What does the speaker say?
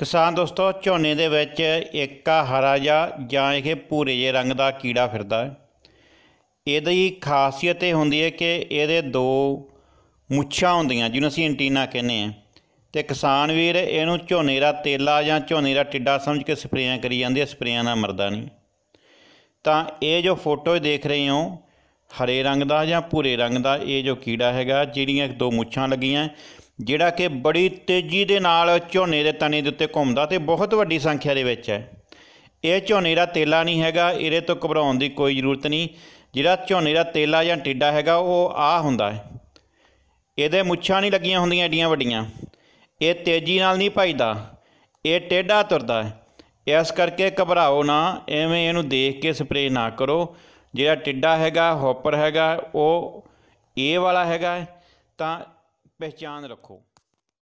ਕਿਸਾਨ ਦੋਸਤੋ ਝੋਨੇ ਦੇ ਵਿੱਚ ਇੱਕਾ ਹਰਾ ਜਾਂ ਜਾਂ ਇਹ ਭੂਰੇ ਜੇ ਰੰਗ ਦਾ ਕੀੜਾ ਫਿਰਦਾ ਹੈ ਇਹਦੀ ਖਾਸੀਅਤ ਇਹ ਹੁੰਦੀ ਹੈ ਕਿ ਇਹਦੇ ਦੋ ਮੁੱਛਾਂ ਹੁੰਦੀਆਂ ਜਿਹਨੂੰ ਅਸੀਂ ਐਂਟੀਨਾ ਕਹਿੰਦੇ ਆ ਤੇ ਕਿਸਾਨ ਵੀਰ ਇਹਨੂੰ ਝੋਨੇ ਦਾ ਤੇਲਾ ਜਾਂ ਝੋਨੇ ਦਾ ਟਿੱਡਾ ਸਮਝ ਕੇ ਸਪਰੇਆਂ ਕਰੀ ਜਾਂਦੇ ਆ ਸਪਰੇਆਂ ਨਾਲ ਮਰਦਾ ਨਹੀਂ ਤਾਂ ਇਹ ਜੋ ਫੋਟੋ ਦੇਖ ਰਹੇ ਹੋ ਹਰੇ ਰੰਗ ਦਾ ਜਾਂ ਭੂਰੇ ਰੰਗ ਦਾ ਇਹ ਜੋ ਕੀੜਾ ਹੈਗਾ ਜਿਹੜੀਆਂ ਦੋ ਮੁੱਛਾਂ ਲੱਗੀਆਂ ਜਿਹੜਾ ਕਿ ਬੜੀ ਤੇਜ਼ੀ ਦੇ ਨਾਲ ਝੋਨੇ ਦੇ ਤਣੇ ਦੇ ਉੱਤੇ ਘੁੰਮਦਾ ਤੇ ਬਹੁਤ ਵੱਡੀ ਸੰਖਿਆ ਦੇ ਵਿੱਚ ਹੈ ਇਹ ਝੋਨੇ ਦਾ ਤੇਲਾ ਨਹੀਂ ਹੈਗਾ ਇਹਦੇ ਤੋਂ ਘਬਰਾਉਣ ਦੀ ਕੋਈ ਜ਼ਰੂਰਤ ਨਹੀਂ ਜਿਹੜਾ ਝੋਨੇ ਦਾ ਤੇਲਾ ਜਾਂ ਟਿੱਡਾ ਹੈਗਾ ਉਹ ਆ ਹੁੰਦਾ ਹੈ ਇਹਦੇ ਮੁੱਛਾਂ ਨਹੀਂ ਲੱਗੀਆਂ ਹੁੰਦੀਆਂ ਏਡੀਆਂ ਵੱਡੀਆਂ ਇਹ ਤੇਜ਼ੀ ਨਾਲ ਨਹੀਂ ਭਜਦਾ ਇਹ ਟੇਡਾ ਤੁਰਦਾ ਹੈ ਇਸ ਕਰਕੇ ਘਬਰਾਓ ਨਾ ਐਵੇਂ ਇਹਨੂੰ ਦੇਖ ਕੇ ਸਪਰੇਅ ਨਾ ਕਰੋ ਜਿਹੜਾ ਟਿੱਡਾ ਹੈਗਾ ਹੌਪਰ ਹੈਗਾ ਉਹ ਇਹ ਵਾਲਾ ਹੈਗਾ ਤਾਂ ਪਹਿਚਾਨ ਰੱਖੋ